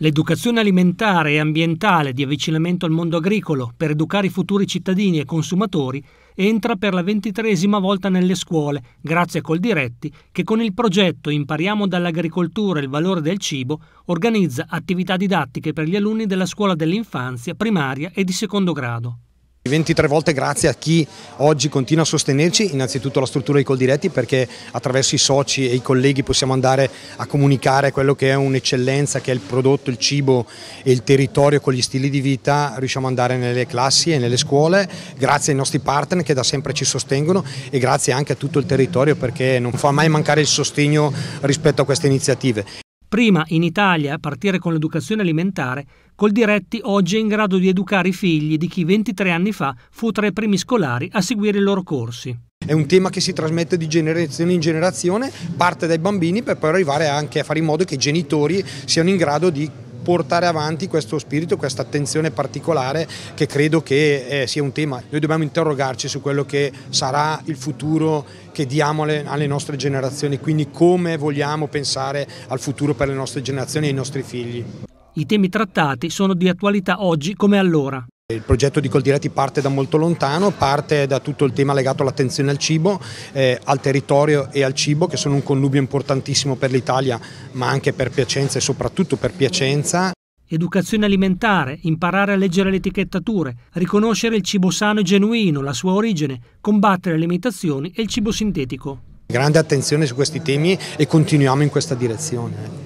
L'educazione alimentare e ambientale di avvicinamento al mondo agricolo per educare i futuri cittadini e consumatori entra per la ventitresima volta nelle scuole, grazie a Coldiretti, che con il progetto Impariamo dall'agricoltura il valore del cibo organizza attività didattiche per gli alunni della scuola dell'infanzia, primaria e di secondo grado. 23 volte grazie a chi oggi continua a sostenerci, innanzitutto la struttura di Coldiretti perché attraverso i soci e i colleghi possiamo andare a comunicare quello che è un'eccellenza, che è il prodotto, il cibo e il territorio con gli stili di vita, riusciamo ad andare nelle classi e nelle scuole, grazie ai nostri partner che da sempre ci sostengono e grazie anche a tutto il territorio perché non fa mai mancare il sostegno rispetto a queste iniziative. Prima in Italia a partire con l'educazione alimentare Col diretti oggi è in grado di educare i figli di chi 23 anni fa fu tra i primi scolari a seguire i loro corsi. È un tema che si trasmette di generazione in generazione, parte dai bambini per poi arrivare anche a fare in modo che i genitori siano in grado di portare avanti questo spirito, questa attenzione particolare che credo che eh, sia un tema. Noi dobbiamo interrogarci su quello che sarà il futuro che diamo alle, alle nostre generazioni, quindi come vogliamo pensare al futuro per le nostre generazioni e i nostri figli. I temi trattati sono di attualità oggi come allora. Il progetto di Coldiretti parte da molto lontano, parte da tutto il tema legato all'attenzione al cibo, eh, al territorio e al cibo che sono un connubio importantissimo per l'Italia ma anche per Piacenza e soprattutto per Piacenza. Educazione alimentare, imparare a leggere le etichettature, riconoscere il cibo sano e genuino, la sua origine, combattere le imitazioni e il cibo sintetico. Grande attenzione su questi temi e continuiamo in questa direzione.